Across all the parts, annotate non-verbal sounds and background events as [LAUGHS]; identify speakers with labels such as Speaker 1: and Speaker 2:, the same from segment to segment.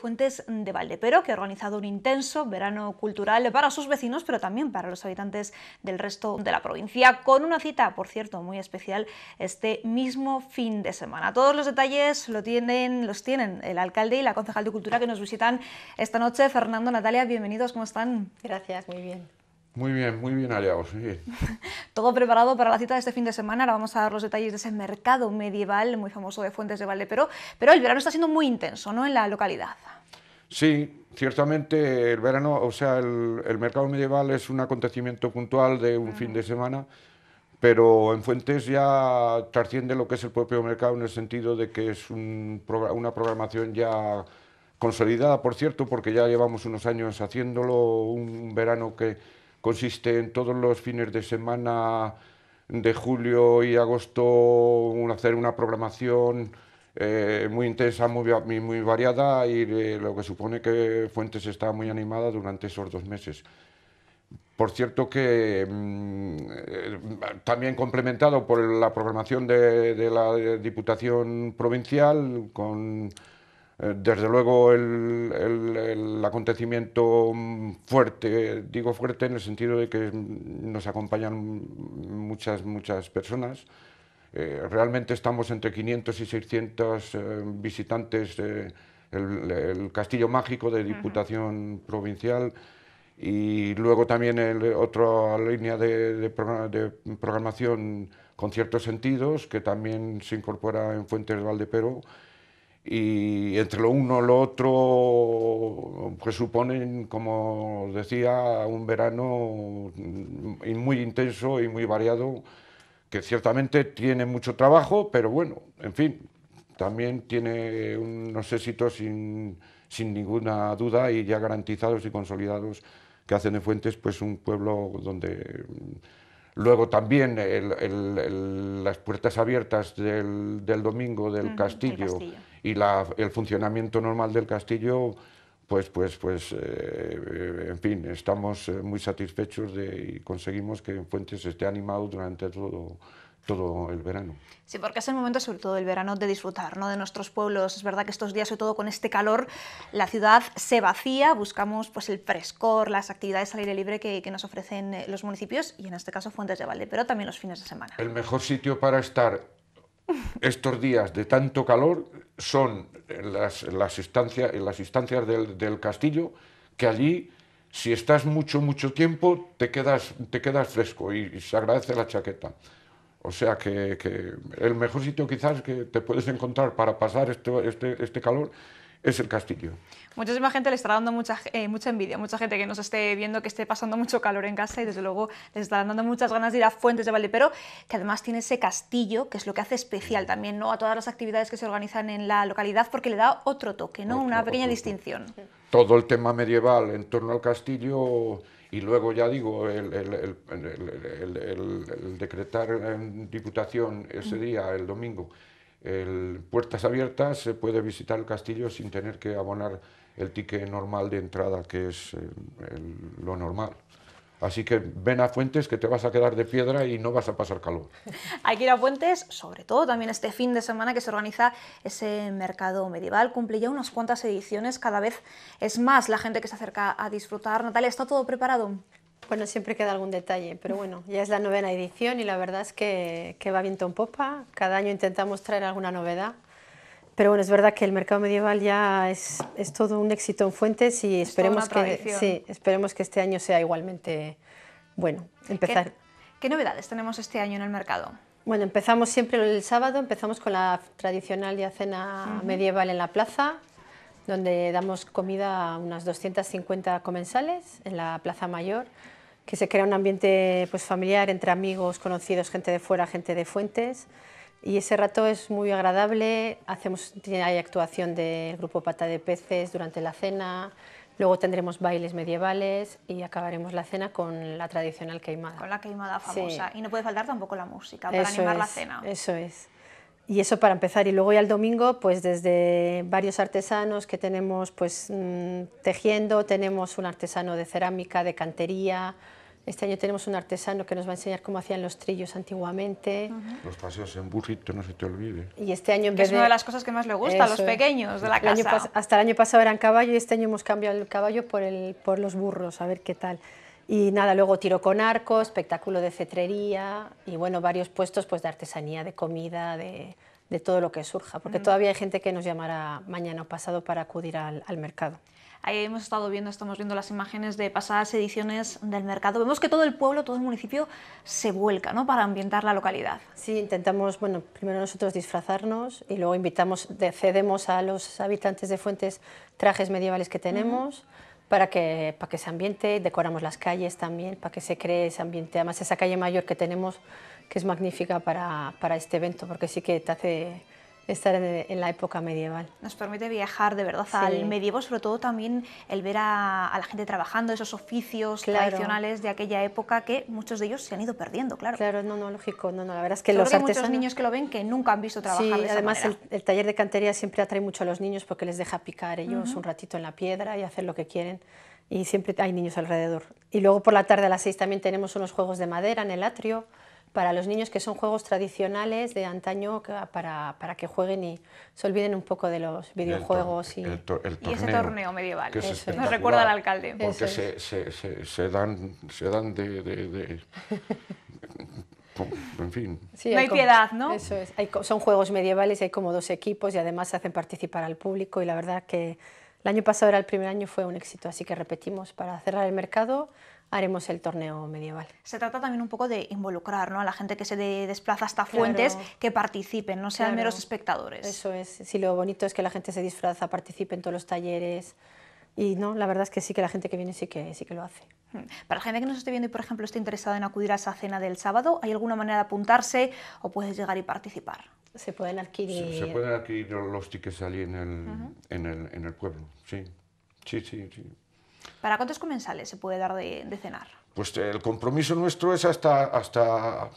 Speaker 1: Fuentes de Valdepero, que ha organizado un intenso verano cultural para sus vecinos, pero también para los habitantes del resto de la provincia, con una cita, por cierto, muy especial este mismo fin de semana. Todos los detalles lo tienen, los tienen el alcalde y la concejal de Cultura que nos visitan esta noche. Fernando, Natalia, bienvenidos, ¿cómo están? Gracias, muy bien.
Speaker 2: Muy bien, muy bien aliados sí. [LAUGHS]
Speaker 1: Todo preparado para la cita de este fin de semana. Ahora vamos a dar los detalles de ese mercado medieval muy famoso de Fuentes de Valdepero. Pero el verano está siendo muy intenso, ¿no?, en la localidad.
Speaker 2: Sí, ciertamente el verano, o sea, el, mercado medieval es un acontecimiento puntual de un fin de semana, pero en Fuentes ya trasciende lo que es el propio mercado en el sentido de que es un, una programación ya consolidada, por cierto, porque ya llevamos unos años haciéndolo, un verano que consiste en todos los fines de semana de julio y agosto hacer una programación eh, muy intensa, muy, variada y lo que supone que Fuentes está muy animada durante esos dos meses. Por cierto que mm, eh, también complementado por la programación de la Diputación Provincial con desde luego el, el, acontecimiento fuerte, digo fuerte en el sentido de que nos acompañan muchas, muchas personas. Eh, realmente estamos entre 500 y 600 eh, visitantes, del eh, el, Castillo Mágico de Diputación Provincial y luego también otra línea de, de, de, programación con ciertos sentidos que también se incorpora en Fuentes de Valdepero y entre lo uno y lo otro pues suponen, como decía, un verano muy intenso y muy variado, que ciertamente tiene mucho trabajo, pero bueno, en fin, también tiene unos éxitos sin, sin ninguna duda y ya garantizados y consolidados que hacen de Fuentes pues un pueblo donde Luego también las puertas abiertas del, del domingo del castillo, y el funcionamiento normal del castillo, pues, pues, pues eh, en fin, estamos eh, muy satisfechos de, y conseguimos que Fuentes esté animado durante todo, todo el verano.
Speaker 1: Sí, porque es el momento, sobre todo el verano, de disfrutar de nuestros pueblos. Es verdad que estos días, sobre todo con este calor, la ciudad se vacía, buscamos pues, el frescor, las actividades al aire libre que, nos ofrecen eh, los municipios y en este caso Fuentes de Valde, pero también los fines de semana.
Speaker 2: El mejor sitio para estar estos días de tanto calor son las, las, en las del, castillo, que allí si estás mucho, mucho tiempo, te quedas, te quedas fresco y se agradece la chaqueta. O sea que, el mejor sitio quizás que te puedes encontrar para pasar este, este, este calor es el castillo.
Speaker 1: Muchísima gente le está dando mucha, eh, mucha envidia, mucha gente que nos esté viendo que esté pasando mucho calor en casa y desde luego les está dando muchas ganas de ir a Fuentes de Pero que además tiene ese castillo, que es lo que hace especial también ¿no? a todas las actividades que se organizan en la localidad, porque le da otro toque, ¿no? una pequeña distinción.
Speaker 2: Todo el tema medieval en torno al castillo y luego, ya digo, el, decretar en Diputación ese día, el domingo, puertas abiertas, se puede visitar el castillo sin tener que abonar el ticket normal de entrada, que es eh, lo normal. Así que ven a Fuentes que te vas a quedar de piedra y no vas a pasar calor.
Speaker 1: [LAUGHS] Hay que ir a Fuentes, sobre todo también este fin de semana que se organiza ese mercado medieval. Cumple ya unas cuantas ediciones, cada vez es más la gente que se acerca a disfrutar. Natalia, ¿está todo preparado? Bueno, siempre queda
Speaker 3: algún detalle, pero bueno, ya es la novena edición y la verdad es que, va viento en popa. Cada año intentamos traer alguna novedad. Pero bueno, es verdad que el mercado medieval ya es, todo un éxito en Fuentes y esperemos, que, esperemos que este año sea igualmente bueno. Empezar.
Speaker 1: ¿Qué, novedades tenemos este año en el mercado?
Speaker 3: Bueno, empezamos siempre el sábado, empezamos con la tradicional ya cena medieval en la plaza, donde damos comida a unas 250 comensales en la plaza mayor, que se crea un ambiente pues, familiar entre amigos, conocidos, gente de fuera, gente de fuentes. Y ese rato es muy agradable, hacemos, hay actuación del grupo Pata de Peces durante la cena, luego tendremos bailes medievales y acabaremos la cena con la tradicional queimada. Con la queimada famosa.
Speaker 1: Y no puede faltar tampoco la música para animar la cena.
Speaker 3: Eso es. Y eso para empezar. Y luego ya el domingo, pues desde varios artesanos que tenemos pues mm, tejiendo, tenemos un artesano de cerámica, de cantería, este año tenemos un artesano que nos va a enseñar cómo hacían los trillos antiguamente.
Speaker 2: Los paseos en burrito, no se te olvide.
Speaker 3: Y este año en vez es una de las cosas
Speaker 1: que más le gusta a los pequeños de la casa.
Speaker 3: hasta el año pasado eran caballo y este año hemos cambiado el caballo por, el, por los burros, a ver qué tal. Y nada, luego tiro con arco, espectáculo de cetrería y bueno, varios puestos pues de artesanía, de comida, de de todo lo que surja, porque todavía hay gente que nos llamará mañana o pasado para acudir al, mercado.
Speaker 1: Ahí hemos estado viendo, estamos viendo las imágenes de pasadas ediciones del mercado. Vemos que todo el
Speaker 3: pueblo, todo el municipio se vuelca ¿no? para ambientar la localidad. Sí, intentamos, bueno, primero nosotros disfrazarnos y luego invitamos, cedemos a los habitantes de Fuentes trajes medievales que tenemos para que, para que se ambiente, decoramos las calles también, para que se cree ese ambiente. Además, esa calle mayor que tenemos, que es magnífica para, para este evento, porque sí que te hace estar en, la época medieval.
Speaker 1: Nos permite viajar de verdad al medievo, sobre todo también el ver a, la gente trabajando, esos oficios tradicionales de aquella época
Speaker 3: que muchos de ellos se han ido perdiendo, claro. Claro, no, no, lógico, no, la verdad es que los que hay muchos niños que lo ven que nunca han visto trabajar sí, además El, taller de cantería siempre atrae mucho a los niños porque les deja picar ellos un ratito en la piedra y hacer lo que quieren y siempre hay niños alrededor. Y luego por la tarde a las seis también tenemos unos juegos de madera en el atrio, para los niños que son juegos tradicionales de antaño para, para que jueguen y se olviden un poco de los videojuegos. y, torneo, ese torneo medieval, que
Speaker 2: nos recuerda al alcalde. Porque se, se, se, dan, se dan de... de, [LAUGHS] en fin. no hay,
Speaker 1: piedad,
Speaker 3: ¿no? Eso es. son juegos medievales, hay como dos equipos y además se hacen participar al público y la verdad que el año pasado era el primer año, fue un éxito, así que repetimos para cerrar el mercado haremos el torneo medieval.
Speaker 1: Se trata también un poco de involucrar ¿no? a la gente que se desplaza hasta Fuentes,
Speaker 3: que participen, no sean meros espectadores. Eso es, si sí, lo bonito es que la gente se disfraza, participe en todos los talleres. Y no, la verdad es que sí que la gente que viene sí que, sí que lo hace.
Speaker 1: Hmm. Para la gente que nos esté viendo y, por ejemplo, esté interesada en acudir a esa cena del sábado, ¿hay alguna manera de apuntarse o puedes llegar y participar? Se pueden adquirir... Se,
Speaker 2: pueden los tickets allí en el, en, el, en el pueblo, sí. Sí, sí, sí.
Speaker 1: ¿Para cuántos comensales se puede dar de, cenar?
Speaker 2: Pues el compromiso nuestro es hasta, hasta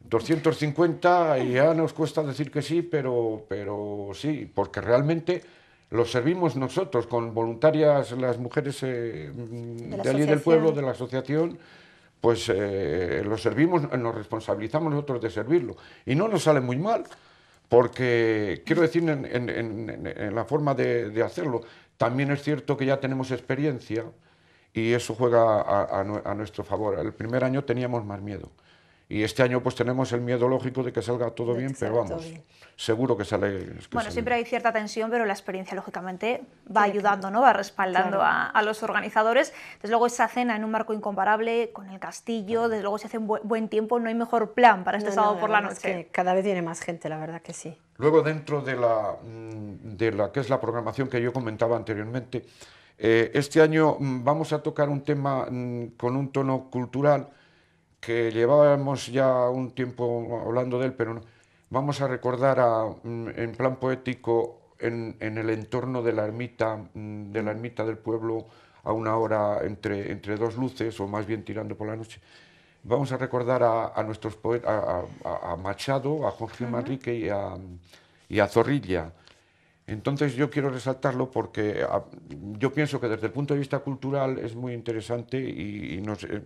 Speaker 2: 250 y ya nos cuesta decir que sí, pero, pero sí, porque realmente lo servimos nosotros con voluntarias, las mujeres eh, de, allí del pueblo, de la asociación, pues eh, lo servimos, nos responsabilizamos nosotros de servirlo. Y no nos sale muy mal, porque quiero decir en, la forma de hacerlo, también es cierto que ya tenemos experiencia y eso juega a, nuestro favor. El primer año teníamos más miedo. Y este año pues tenemos el miedo lógico de que salga todo bien, pero vamos, seguro que sale. bueno, siempre
Speaker 1: hay cierta tensión, pero la experiencia lógicamente va ayudando, Va respaldando a, los organizadores. Desde luego esa cena en un marco incomparable, con el castillo, desde luego si hace un buen, tiempo, no hay mejor plan para este sábado por la, noche.
Speaker 3: cada vez tiene más gente, la verdad que sí.
Speaker 2: Luego, dentro mm, de la, que es la programación que yo comentaba anteriormente, eh, este año mm, vamos a tocar un tema mm, con un tono cultural que llevábamos ya un tiempo hablando de él, pero vamos a recordar en plan poético en, en, el entorno de la ermita, de la ermita del pueblo a una hora entre, entre dos luces, o más bien tirando por la noche, Vamos a recordar a, nuestros poetas, a, Machado, a Jorge Manrique y a, Zorrilla. Entonces yo quiero resaltarlo porque ah, yo pienso que desde el punto de vista cultural es muy interesante y, eh,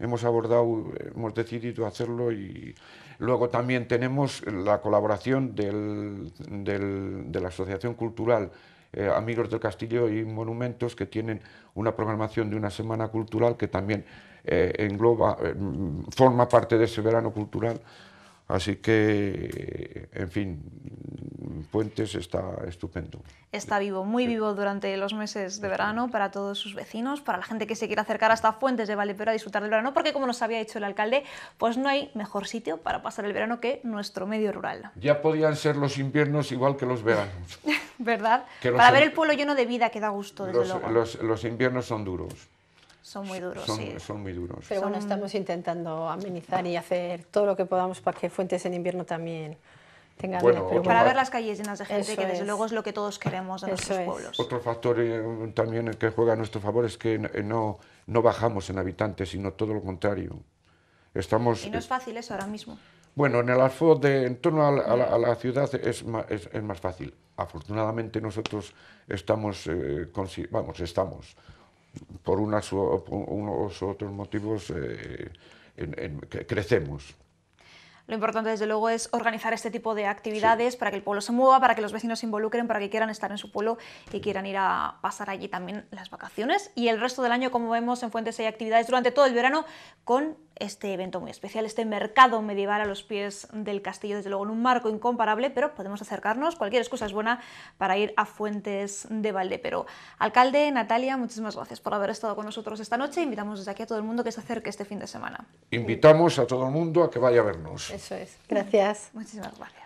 Speaker 2: hemos abordado, hemos decidido hacerlo y luego también tenemos la colaboración de la Asociación Cultural eh, amigos del Castillo y Monumentos, que tienen una programación de una semana cultural que también eh, engloba, eh, forma parte de ese verano cultural. Así que, en fin, Puentes está estupendo.
Speaker 1: Está vivo, muy vivo durante los meses de verano para todos sus vecinos, para la gente que se quiera acercar hasta Fuentes de Vallepero a disfrutar del verano, porque como nos había dicho el alcalde, pues no hay mejor sitio para pasar el verano que nuestro medio rural.
Speaker 2: Ya podían ser los inviernos igual que los veranos.
Speaker 1: [LAUGHS] ¿Verdad? para ver el pueblo lleno de vida que da gusto,
Speaker 3: desde los,
Speaker 2: luego. Los, inviernos son duros.
Speaker 3: Son muy duros, sí.
Speaker 2: muy duros. Pero bueno,
Speaker 3: estamos intentando amenizar y hacer todo lo que podamos para que Fuentes en invierno también
Speaker 2: para ver las
Speaker 1: calles llenas de gente, que desde luego es lo que todos queremos de nuestros pueblos.
Speaker 2: Otro factor eh, también que juega a nuestro favor es que eh, no, no bajamos en habitantes, sino todo lo contrario. Estamos, y no es
Speaker 1: fácil eso ahora mismo.
Speaker 2: Bueno, en el alfo de en torno a la, ciudad es más, más, fácil. Afortunadamente nosotros estamos, eh, vamos, estamos, por unos otros motivos, en, crecemos.
Speaker 1: Lo importante, desde luego, es organizar este tipo de actividades para que el pueblo se mueva, para que los vecinos se involucren, para que quieran estar en su pueblo y quieran ir a pasar allí también las vacaciones. Y el resto del año, como vemos en Fuentes, hay actividades durante todo el verano con este evento muy especial, este mercado medieval a los pies del castillo, desde luego en un marco incomparable, pero podemos acercarnos, cualquier excusa es buena para ir a Fuentes de Valde. Pero, alcalde, Natalia, muchísimas gracias por haber estado con nosotros esta noche. Invitamos desde aquí a todo el mundo que se acerque este fin de semana.
Speaker 2: Invitamos a todo el mundo a que vaya a vernos.
Speaker 1: Eso es. Gracias. Muchísimas gracias.